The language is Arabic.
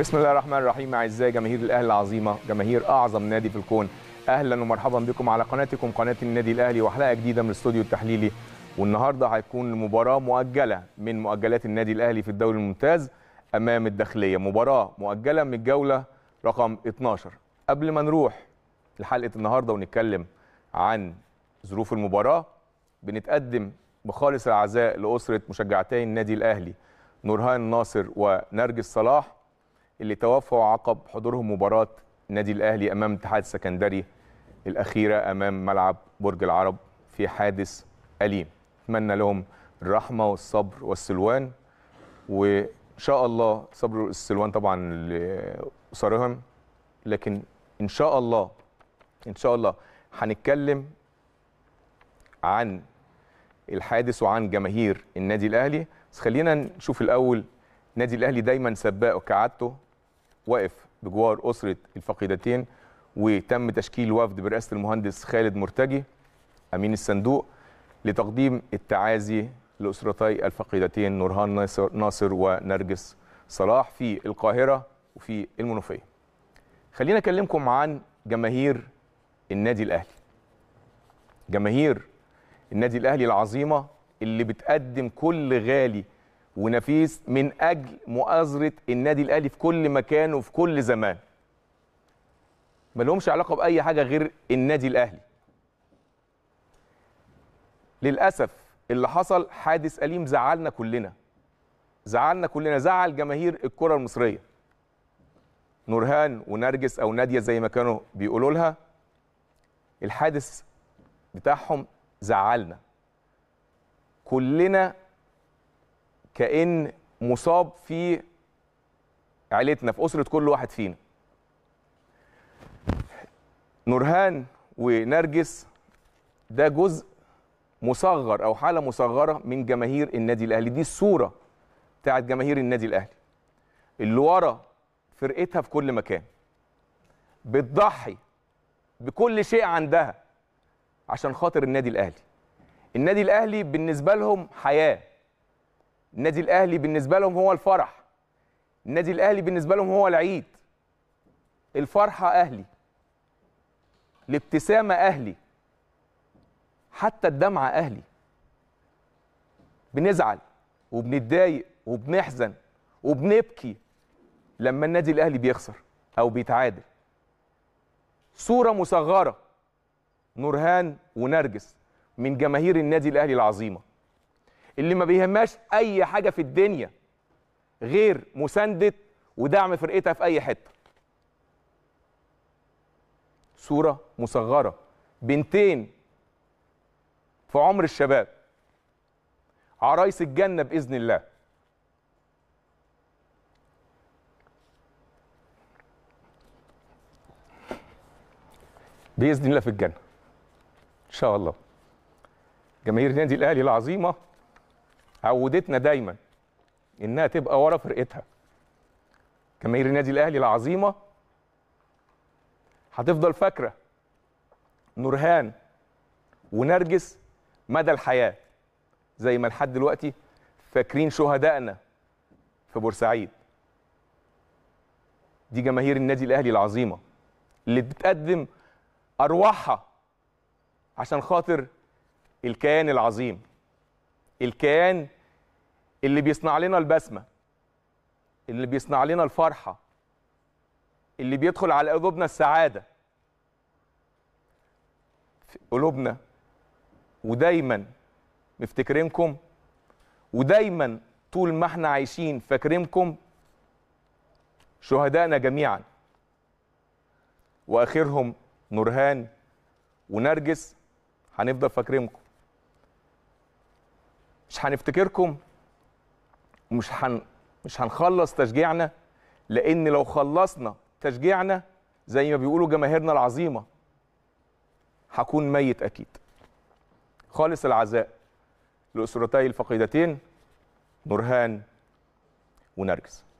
بسم الله الرحمن الرحيم اعزائي جماهير الاهلي العظيمه جماهير اعظم نادي في الكون اهلا ومرحبا بكم على قناتكم قناه النادي الاهلي وحلقه جديده من الاستوديو التحليلي والنهارده هيكون مباراه مؤجله من مؤجلات النادي الاهلي في الدوري الممتاز امام الداخليه مباراه مؤجله من الجوله رقم 12 قبل ما نروح لحلقه النهارده ونتكلم عن ظروف المباراه بنتقدم بخالص العزاء لاسره مشجعتي النادي الاهلي نورهان ناصر ونرجس صلاح اللي توفوا عقب حضورهم مباراه النادي الاهلي امام اتحاد السكندري الاخيره امام ملعب برج العرب في حادث اليم اتمنى لهم الرحمه والصبر والسلوان وان شاء الله صبر والسلوان طبعا لاسرهم لكن ان شاء الله ان شاء الله هنتكلم عن الحادث وعن جماهير النادي الاهلي بس خلينا نشوف الاول النادي الاهلي دايما سباق وكعادته واقف بجوار أسرة الفقيدتين وتم تشكيل وفد برئاسة المهندس خالد مرتجي أمين الصندوق لتقديم التعازي لأسرتي الفقيدتين نورهان ناصر ونرجس صلاح في القاهرة وفي المنوفية خلينا أكلمكم عن جماهير النادي الأهلي جماهير النادي الأهلي العظيمة اللي بتقدم كل غالي ونفيس من اجل مؤازره النادي الاهلي في كل مكان وفي كل زمان ما لهمش علاقه باي حاجه غير النادي الاهلي للاسف اللي حصل حادث اليم زعلنا كلنا زعلنا كلنا زعل جماهير الكره المصريه نورهان ونرجس او ناديه زي ما كانوا بيقولوا لها الحادث بتاعهم زعلنا كلنا كان مصاب في عيلتنا في اسره كل واحد فينا نورهان ونرجس ده جزء مصغر او حاله مصغره من جماهير النادي الاهلي دي الصوره بتاعه جماهير النادي الاهلي اللي ورا فرقتها في كل مكان بتضحي بكل شيء عندها عشان خاطر النادي الاهلي النادي الاهلي بالنسبه لهم حياه النادي الاهلي بالنسبه لهم هو الفرح النادي الاهلي بالنسبه لهم هو العيد الفرحه اهلي الابتسامه اهلي حتى الدمعه اهلي بنزعل وبنتضايق وبنحزن وبنبكي لما النادي الاهلي بيخسر او بيتعادل صوره مصغره نورهان ونرجس من جماهير النادي الاهلي العظيمه اللي ما بيهمهاش اي حاجه في الدنيا غير مسانده ودعم فرقتها في اي حته صوره مصغره بنتين في عمر الشباب عرايس الجنه باذن الله باذن الله في الجنه ان شاء الله جماهير نادي الاهلي العظيمه عودتنا دايما انها تبقى ورا فرقتها جماهير النادي الاهلي العظيمه هتفضل فاكره نورهان ونرجس مدى الحياه زي ما لحد دلوقتي فاكرين شهدائنا في بورسعيد دي جماهير النادي الاهلي العظيمه اللي بتقدم ارواحها عشان خاطر الكيان العظيم الكيان اللي بيصنع لنا البسمه اللي بيصنع لنا الفرحه اللي بيدخل على قلوبنا السعاده في قلوبنا ودايما مفتكرينكم ودايما طول ما احنا عايشين فاكرينكم شهدائنا جميعا واخرهم نورهان ونرجس هنفضل فاكرينكم مش هنفتكركم ومش هن مش هنخلص تشجيعنا لان لو خلصنا تشجيعنا زي ما بيقولوا جماهيرنا العظيمه هكون ميت اكيد خالص العزاء لاسرتي الفقيدتين نورهان ونرجس